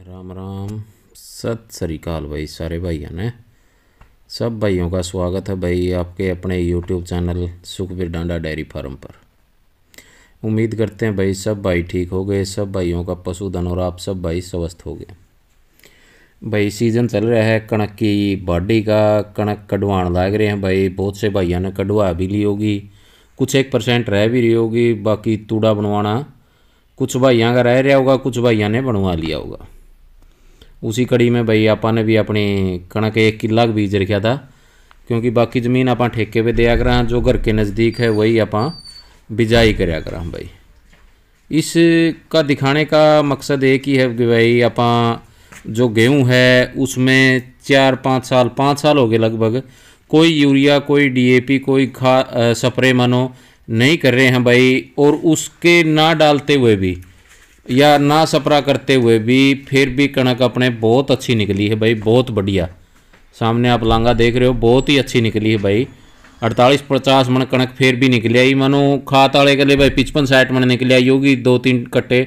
राम राम सत श्रीकाल भाई सारे भाइयों ने सब भाइयों का स्वागत है भाई आपके अपने YouTube channel Sukhbir Danda dairy farm पर उम्मीद करते हैं भाई सब भाई ठीक हो गए सब भाइयों का पशुधन और आप सब भाई स्वस्थ हो गए भाई सीज़न चल रहा है कणक की बाडी का कणक कढ़वाण लाग रहे हैं भाई बहुत से भाइयों ने कढ़वा भी ली होगी कुछ एक परसेंट रह भी रही होगी बाकी तूड़ा बनवाना कुछ भाइयों का रह रहा होगा कुछ भाइयों ने बनवा लिया होगा उसी कड़ी में भाई आपने भी अपनी कणक एक किला बीज रखा था क्योंकि बाकी ज़मीन आप ठेके पर दया करा जो घर के नज़दीक है वही आप बिजाई कराया करा भाई इस का दिखाने का मकसद एक ही है कि भाई आप जो गेहूँ है उसमें चार पाँच साल पाँच साल हो गए लगभग कोई यूरिया कोई डीएपी कोई खा स्प्रे मानो नहीं कर रहे हैं भाई और उसके ना डालते हुए भी या ना सपरा करते हुए भी फिर भी कणक अपने बहुत अच्छी निकली है भाई बहुत बढ़िया सामने आप लांगा देख रहे हो बहुत ही अच्छी निकली है भाई अड़तालीस पचास मन कणक फिर भी निकली आई मानो खात वाले के लिए भाई पिचपन साठ मन निकले आई होगी दो तीन कट्टे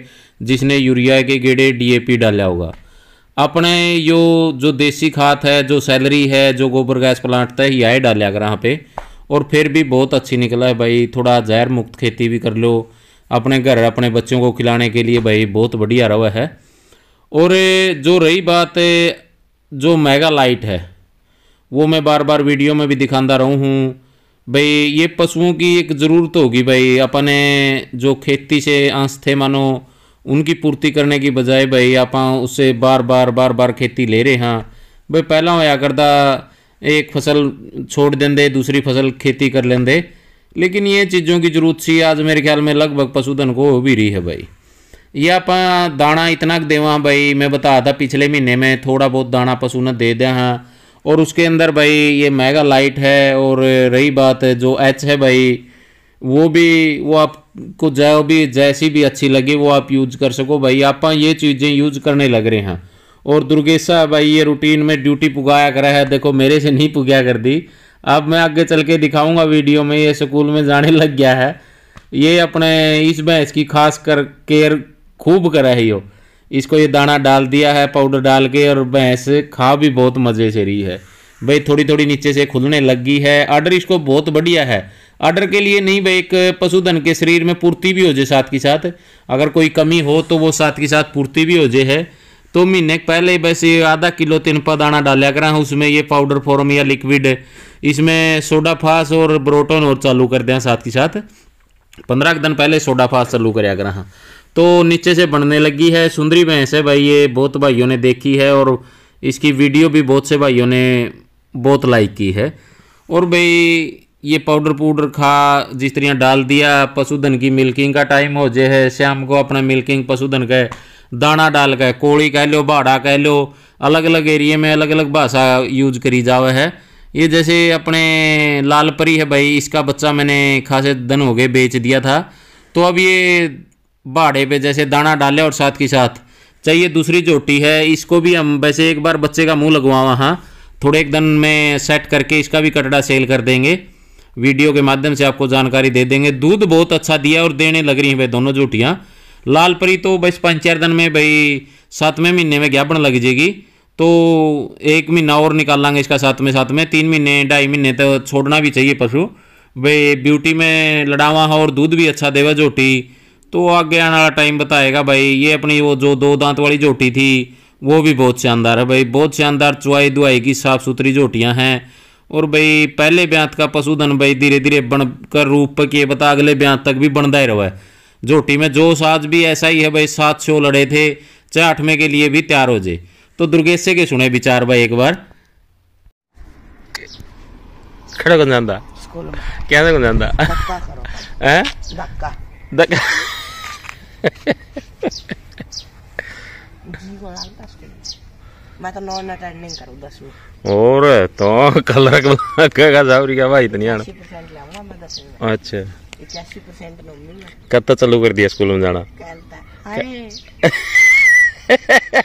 जिसने यूरिया के गेड़े डीएपी डाला होगा अपने यो जो देसी खाद है जो सैलरी है जो गोबर गैस प्लांट था यह डाले अगर यहाँ पे और फिर भी बहुत अच्छी निकला है भाई थोड़ा जहर मुक्त खेती भी कर लो अपने घर अपने बच्चों को खिलाने के लिए भाई बहुत बढ़िया रवा है और जो रही बात जो मेगा लाइट है वो मैं बार बार वीडियो में भी दिखाता रहूँ हूँ भाई ये पशुओं की एक ज़रूरत होगी भाई अपने जो खेती से आंस थे मानो उनकी पूर्ति करने की बजाय भाई आप उससे बार बार बार बार खेती ले रहे हाँ भाई पहला होया करता एक फसल छोड़ देंदे दूसरी फसल खेती कर लेंदे लेकिन ये चीज़ों की जरूरत सी आज मेरे ख्याल में लगभग पशुधन को हो भी रही है भाई ये आप दाना इतना देवा भाई मैं बता था पिछले महीने में थोड़ा बहुत दाना पशु ने दे दिया हाँ और उसके अंदर भाई ये मैगा लाइट है और रही बात है जो एच है भाई वो भी वो आपको जो भी जैसी भी अच्छी लगे वो आप यूज कर सको भाई आप ये चीज़ें यूज करने लग रहे हैं और दुर्गेशा भाई ये रूटीन में ड्यूटी पुगाया करा है देखो मेरे से नहीं पुगया कर दी अब मैं आगे चल के दिखाऊंगा वीडियो में ये स्कूल में जाने लग गया है ये अपने इस भैंस की खास कर केयर खूब करे है यो इसको ये दाना डाल दिया है पाउडर डाल के और भैंस खा भी बहुत मज़े से रही है भाई थोड़ी थोड़ी नीचे से खुलने लगी है आर्डर इसको बहुत बढ़िया है आर्डर के लिए नहीं भाई एक पशुधन के शरीर में पूर्ति भी हो जाए साथ के साथ अगर कोई कमी हो तो वो साथ के साथ पूर्ति भी हो जाए है तो महीने पहले बस ये आधा किलो तिनपा दाना डाला करा उसमें ये पाउडर फॉर्म या लिक्विड इसमें सोडा फास और ब्रोटोन और चालू कर दें साथ के साथ पंद्रह के दिन पहले सोडा फास चालू कर करा हाँ तो नीचे से बढ़ने लगी है सुंदरी भैंस है भाई ये बहुत भाइयों ने देखी है और इसकी वीडियो भी बहुत से भाइयों ने बहुत लाइक की है और भाई ये पाउडर पाउडर खा जिस तरह डाल दिया पशुधन की मिल्किंग का टाइम हो जे है शाम को अपना मिल्किंग पशुधन का दाना डाल कर कोड़ी कह लो भाड़ा कह लो अलग अलग एरिए में अलग अलग भाषा यूज करी जावे है ये जैसे अपने लाल परी है भाई इसका बच्चा मैंने खासे दिन हो गए बेच दिया था तो अब ये बाड़े पे जैसे दाना डाले और साथ के साथ चाहिए दूसरी चोटी है इसको भी हम वैसे एक बार बच्चे का मुंह लगवावा हाँ थोड़े एक दिन में सेट करके इसका भी कटड़ा सेल कर देंगे वीडियो के माध्यम से आपको जानकारी दे देंगे दूध बहुत अच्छा दिया और देने लग रही हैं भाई दोनों जोटियाँ लाल परी तो बस पाँच चार दिन में भाई सातवें महीने में ज्ञापन लग जाएगी तो एक महीना और निकाल लांगे इसका साथ में साथ में तीन महीने ढाई महीने तो छोड़ना भी चाहिए पशु वे ब्यूटी में लड़ावा और दूध भी अच्छा देवा झोटी तो आगे आने वाला टाइम बताएगा भाई ये अपनी वो जो दो दांत वाली झोटी थी वो भी बहुत शानदार है भाई बहुत शानदार चुआई दुआई की साफ़ सुथरी झोटियाँ हैं और भाई पहले ब्यांत का पशुधन भाई धीरे धीरे बन कर रूप किए बता अगले ब्यांत तक भी बनता ही रहा है जोटी में जो साज भी ऐसा ही है भाई सात सौ लड़े थे चाहे आठवें के लिए भी तैयार हो जाए तो दुर्गेश के सुने विचार भाई एक बार खड़ा कौन जानता क्या कौन जानता है मैं तो नॉन अटेंडिंग करूं और तो कलर का भाई इतनी आना अच्छा इक्यासी कब तक चालू कर दिया स्कूल में जाना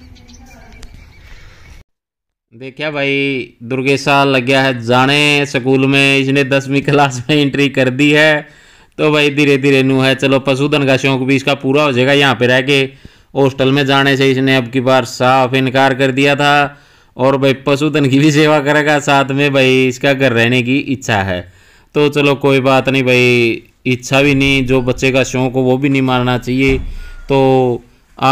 देखा भाई दुर्गेशा लग गया है जाने स्कूल में इसने दसवीं क्लास में एंट्री कर दी है तो भाई धीरे धीरे नू है चलो पशुधन का शौक भी इसका पूरा हो जाएगा यहाँ पे रह के हॉस्टल में जाने से इसने अब की बार साफ इनकार कर दिया था और भाई पशुधन की भी सेवा करेगा साथ में भाई इसका घर रहने की इच्छा है तो चलो कोई बात नहीं भाई इच्छा भी नहीं जो बच्चे का शौक हो वो भी नहीं मानना चाहिए तो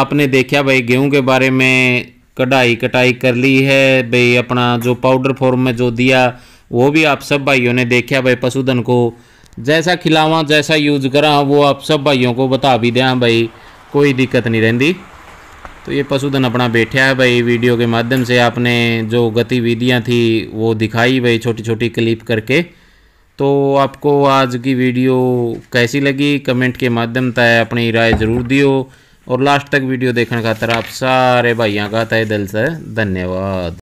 आपने देखा भाई गेहूं के बारे में कढ़ाई कटाई कर ली है भाई अपना जो पाउडर फॉर्म में जो दिया वो भी आप सब भाइयों ने देखा भाई पशुधन को जैसा खिलावा जैसा यूज करा वो आप सब भाइयों को बता भी दें हाँ भाई कोई दिक्कत नहीं रहती तो ये पशुधन अपना बैठा है भाई वीडियो के माध्यम से आपने जो गतिविधियाँ थी वो दिखाई भाई छोटी छोटी क्लिप करके तो आपको आज की वीडियो कैसी लगी कमेंट के माध्यम तय अपनी राय ज़रूर दियो और लास्ट तक वीडियो देखने का तरह आप सारे भाइयों का तय दिल से धन्यवाद